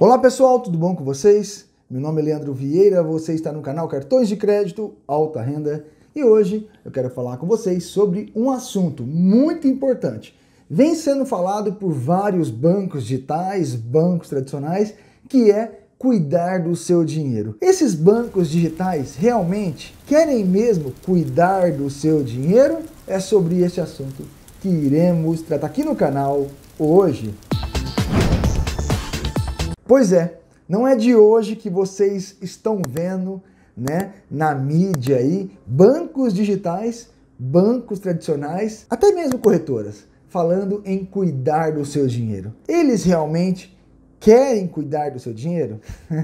Olá pessoal, tudo bom com vocês? Meu nome é Leandro Vieira, você está no canal Cartões de Crédito Alta Renda e hoje eu quero falar com vocês sobre um assunto muito importante. Vem sendo falado por vários bancos digitais, bancos tradicionais, que é cuidar do seu dinheiro. Esses bancos digitais realmente querem mesmo cuidar do seu dinheiro? É sobre esse assunto que iremos tratar aqui no canal hoje. Pois é, não é de hoje que vocês estão vendo, né, na mídia aí, bancos digitais, bancos tradicionais, até mesmo corretoras, falando em cuidar do seu dinheiro. Eles realmente querem cuidar do seu dinheiro?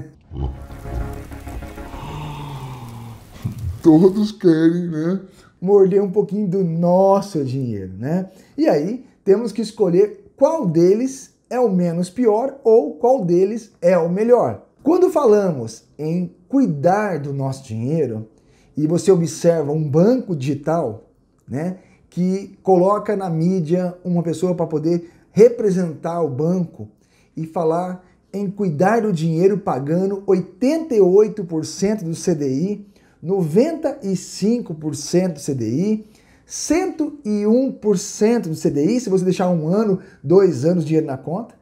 Todos querem, né? Morder um pouquinho do nosso dinheiro, né? E aí temos que escolher qual deles é o menos pior ou qual deles é o melhor. Quando falamos em cuidar do nosso dinheiro e você observa um banco digital, né, que coloca na mídia uma pessoa para poder representar o banco e falar em cuidar do dinheiro pagando 88% do CDI, 95% do CDI 101% do CDI, se você deixar um ano, dois anos de dinheiro na conta.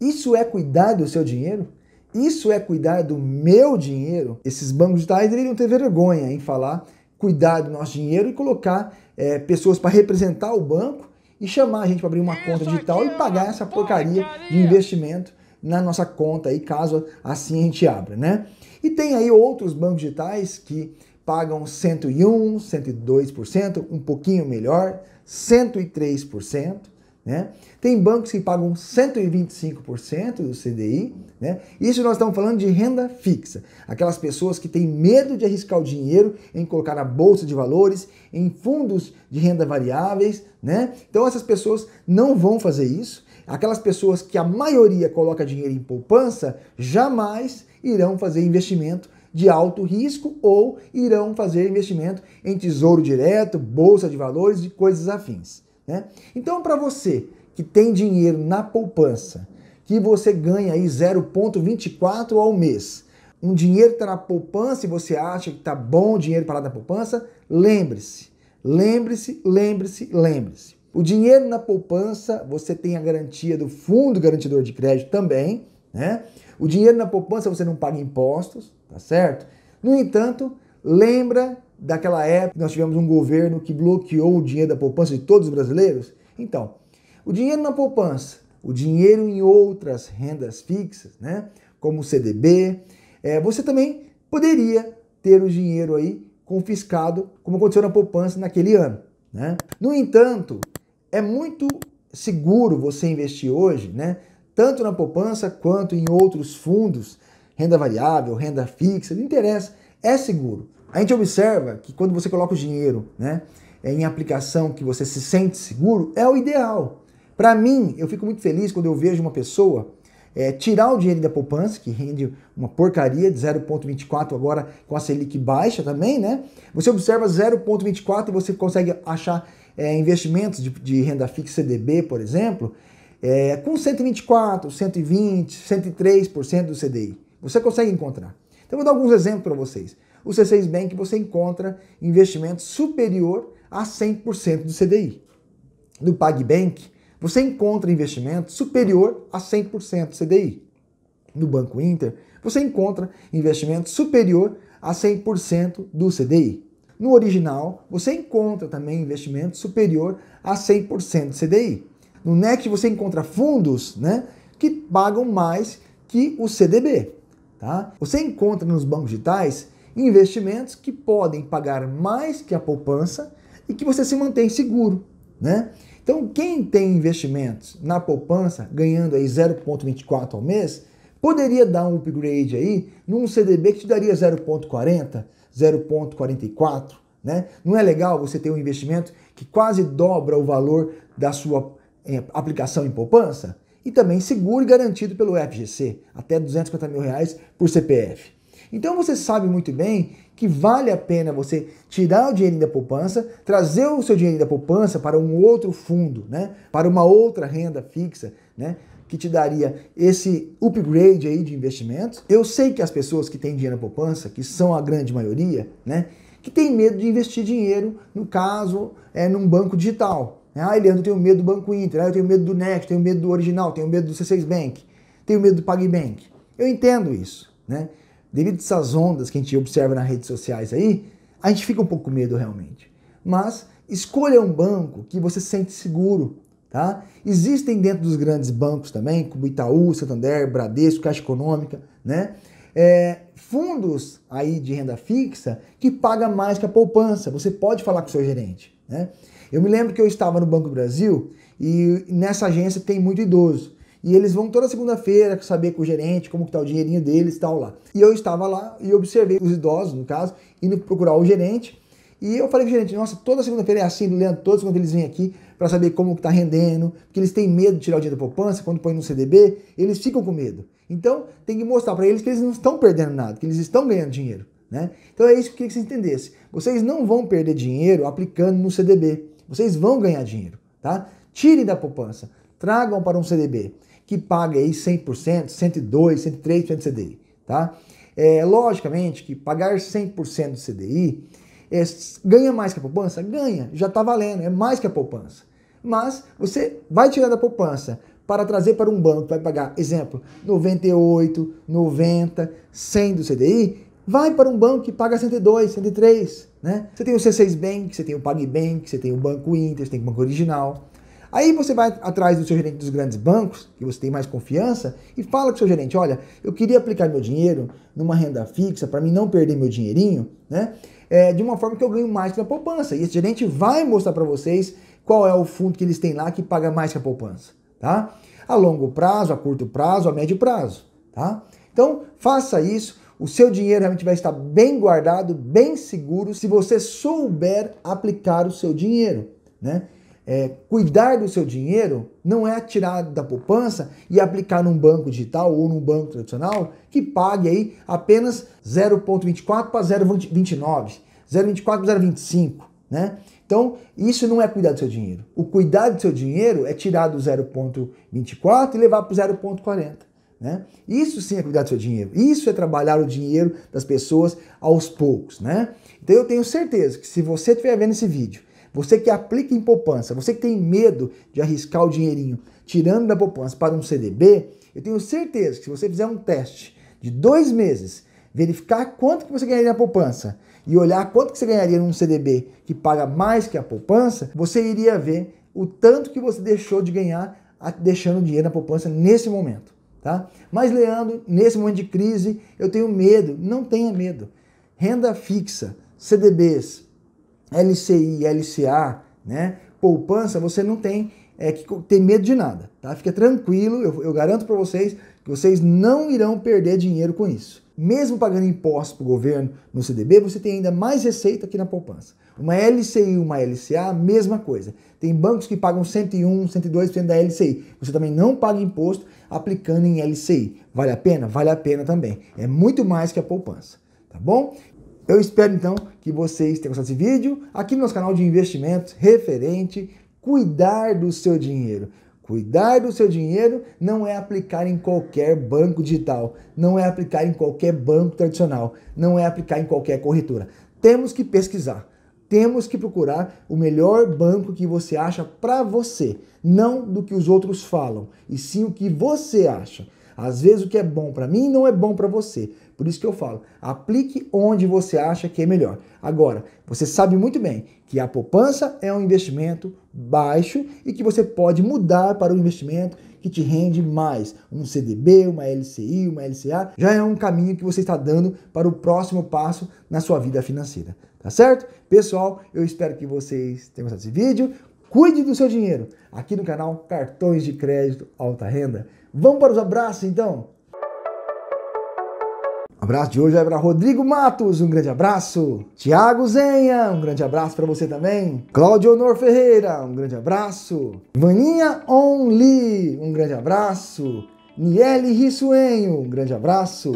Isso é cuidar do seu dinheiro? Isso é cuidar do meu dinheiro? Esses bancos digitais deveriam ter vergonha em falar cuidar do nosso dinheiro e colocar é, pessoas para representar o banco e chamar a gente para abrir uma Isso conta digital e pagar é essa porcaria, porcaria de investimento na nossa conta aí, caso assim a gente abra, né? E tem aí outros bancos digitais que pagam 101, 102%, um pouquinho melhor, 103%. Né? Tem bancos que pagam 125% do CDI. Né? Isso nós estamos falando de renda fixa. Aquelas pessoas que têm medo de arriscar o dinheiro em colocar na bolsa de valores, em fundos de renda variáveis. Né? Então, essas pessoas não vão fazer isso. Aquelas pessoas que a maioria coloca dinheiro em poupança jamais irão fazer investimento de alto risco ou irão fazer investimento em tesouro direto, bolsa de valores e coisas afins. Né? Então, para você que tem dinheiro na poupança, que você ganha aí 0,24 ao mês, um dinheiro está na poupança e você acha que está bom o dinheiro para na poupança, lembre-se, lembre-se, lembre-se, lembre-se. O dinheiro na poupança, você tem a garantia do fundo garantidor de crédito também, né? O dinheiro na poupança você não paga impostos, tá certo? No entanto, lembra daquela época que nós tivemos um governo que bloqueou o dinheiro da poupança de todos os brasileiros? Então, o dinheiro na poupança, o dinheiro em outras rendas fixas, né? Como o CDB, é, você também poderia ter o dinheiro aí confiscado, como aconteceu na poupança naquele ano. Né? No entanto, é muito seguro você investir hoje, né? tanto na poupança quanto em outros fundos, renda variável, renda fixa, não interessa, é seguro. A gente observa que quando você coloca o dinheiro né, em aplicação que você se sente seguro, é o ideal. Para mim, eu fico muito feliz quando eu vejo uma pessoa é, tirar o dinheiro da poupança, que rende uma porcaria de 0,24 agora com a Selic baixa também, né? Você observa 0,24 e você consegue achar é, investimentos de, de renda fixa, CDB, por exemplo, é, com 124, 120, 103% do CDI. Você consegue encontrar. Então, vou dar alguns exemplos para vocês. O C6 Bank você encontra investimento superior a 100% do CDI. No PagBank, você encontra investimento superior a 100% do CDI. No Banco Inter, você encontra investimento superior a 100% do CDI. No original, você encontra também investimento superior a 100% do CDI. No NEC você encontra fundos né, que pagam mais que o CDB. Tá? Você encontra nos bancos digitais investimentos que podem pagar mais que a poupança e que você se mantém seguro. Né? Então, quem tem investimentos na poupança ganhando aí 0,24 ao mês, poderia dar um upgrade aí num CDB que te daria 0,40, 0,44, né? Não é legal você ter um investimento que quase dobra o valor da sua em é, aplicação em poupança e também seguro garantido pelo FGC, até 250 mil reais por CPF. Então você sabe muito bem que vale a pena você tirar o dinheiro da poupança, trazer o seu dinheiro da poupança para um outro fundo, né? para uma outra renda fixa, né? que te daria esse upgrade aí de investimentos. Eu sei que as pessoas que têm dinheiro na poupança, que são a grande maioria, né? que tem medo de investir dinheiro, no caso, é num banco digital, ah, Leandro, eu tenho medo do Banco Inter, ah, eu tenho medo do Next, tenho medo do Original, tenho medo do C6 Bank, tenho medo do PagBank. Eu entendo isso, né? Devido a essas ondas que a gente observa nas redes sociais aí, a gente fica um pouco com medo realmente. Mas escolha um banco que você sente seguro, tá? Existem dentro dos grandes bancos também, como Itaú, Santander, Bradesco, Caixa Econômica, né? É, fundos aí de renda fixa que paga mais que a poupança. Você pode falar com o seu gerente, né? Eu me lembro que eu estava no Banco Brasil e nessa agência tem muito idoso. E eles vão toda segunda-feira saber com o gerente como que tá o dinheirinho deles, tal lá. E eu estava lá e observei os idosos, no caso, indo procurar o gerente. E eu falei o gerente, nossa, toda segunda-feira é assim, do Leandro, todos quando eles vêm aqui para saber como que tá rendendo, porque eles têm medo de tirar o dinheiro da poupança, quando põe no CDB, eles ficam com medo. Então, tem que mostrar para eles que eles não estão perdendo nada, que eles estão ganhando dinheiro, né? Então é isso que eu queria que vocês entendessem. Vocês não vão perder dinheiro aplicando no CDB. Vocês vão ganhar dinheiro, tá? Tirem da poupança, tragam para um CDB que paga aí 100%, 102, 103 do CDI, tá? É, logicamente que pagar 100% do CDI é, ganha mais que a poupança? Ganha, já está valendo, é mais que a poupança. Mas você vai tirar da poupança para trazer para um banco vai pagar, exemplo, 98, 90, 100 do CDI, vai para um banco que paga 102, 103, né? Você tem o C6 Bank, você tem o PagBank, você tem o Banco Inter, você tem o Banco Original. Aí você vai atrás do seu gerente dos grandes bancos, que você tem mais confiança, e fala com o seu gerente: olha, eu queria aplicar meu dinheiro numa renda fixa para mim não perder meu dinheirinho, né? É, de uma forma que eu ganho mais que na poupança. E esse gerente vai mostrar para vocês qual é o fundo que eles têm lá que paga mais que a poupança, tá? A longo prazo, a curto prazo, a médio prazo, tá? Então faça isso. O seu dinheiro realmente vai estar bem guardado, bem seguro, se você souber aplicar o seu dinheiro, né? É, cuidar do seu dinheiro não é tirar da poupança e aplicar num banco digital ou num banco tradicional que pague aí apenas 0,24 para 0,29, 0,24 para 0,25, né? Então, isso não é cuidar do seu dinheiro. O cuidar do seu dinheiro é tirar do 0,24 e levar para o 0,40. Né? Isso sim é cuidar do seu dinheiro. Isso é trabalhar o dinheiro das pessoas aos poucos. Né? Então eu tenho certeza que se você estiver vendo esse vídeo, você que aplica em poupança, você que tem medo de arriscar o dinheirinho tirando da poupança para um CDB, eu tenho certeza que se você fizer um teste de dois meses, verificar quanto que você ganharia na poupança e olhar quanto que você ganharia num CDB que paga mais que a poupança, você iria ver o tanto que você deixou de ganhar deixando dinheiro na poupança nesse momento. Tá? Mas, Leandro, nesse momento de crise, eu tenho medo. Não tenha medo. Renda fixa, CDBs, LCI, LCA, né? poupança, você não tem é, que ter medo de nada. Tá? Fica tranquilo, eu, eu garanto para vocês que vocês não irão perder dinheiro com isso. Mesmo pagando impostos para o governo no CDB, você tem ainda mais receita aqui na poupança. Uma LCI e uma LCA, mesma coisa. Tem bancos que pagam 101, 102% da LCI. Você também não paga imposto aplicando em LCI. Vale a pena? Vale a pena também. É muito mais que a poupança, tá bom? Eu espero então que vocês tenham gostado desse vídeo aqui no nosso canal de investimentos referente cuidar do seu dinheiro. Cuidar do seu dinheiro não é aplicar em qualquer banco digital, não é aplicar em qualquer banco tradicional, não é aplicar em qualquer corretora. Temos que pesquisar temos que procurar o melhor banco que você acha para você, não do que os outros falam, e sim o que você acha. Às vezes o que é bom para mim não é bom para você. Por isso que eu falo, aplique onde você acha que é melhor. Agora, você sabe muito bem que a poupança é um investimento baixo e que você pode mudar para um investimento que te rende mais. Um CDB, uma LCI, uma LCA, já é um caminho que você está dando para o próximo passo na sua vida financeira. Tá certo? Pessoal, eu espero que vocês tenham gostado desse vídeo. Cuide do seu dinheiro aqui no canal Cartões de Crédito Alta Renda. Vamos para os abraços então? abraço de hoje é para Rodrigo Matos, um grande abraço. Tiago Zenha, um grande abraço para você também. Cláudio Honor Ferreira, um grande abraço. Vaninha Only um grande abraço. Niele Rissuenho, um grande abraço.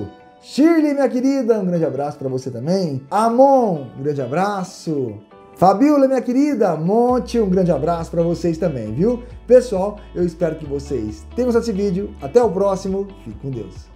Shirley, minha querida, um grande abraço para você também. Amon, um grande abraço. Fabiola, minha querida, Monte, um grande abraço para vocês também, viu? Pessoal, eu espero que vocês tenham gostado desse vídeo. Até o próximo. Fique com Deus.